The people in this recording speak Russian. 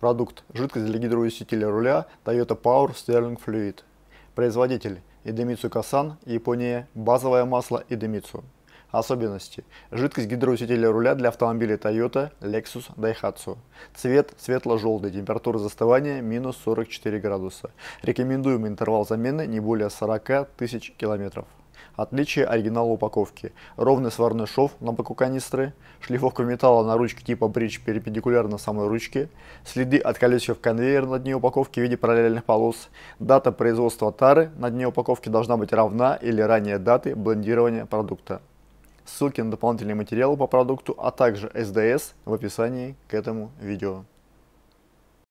Продукт. Жидкость для гидроусилителя руля Toyota Power Steering Fluid. Производитель. Идемицу Касан, Япония. Базовое масло Идемицу. Особенности. Жидкость гидроусилителя руля для автомобилей Toyota, Lexus, Daihatsu. Цвет светло-желтый, температура застывания минус 44 градуса. Рекомендуемый интервал замены не более 40 тысяч километров. Отличие оригинала упаковки. Ровный сварной шов на боку канистры, шлифовка металла на ручке типа бридж перпендикулярно самой ручке, следы от колесиков конвейера на дне упаковки в виде параллельных полос, дата производства тары на дне упаковки должна быть равна или ранее даты блендирования продукта. Ссылки на дополнительные материалы по продукту, а также SDS в описании к этому видео.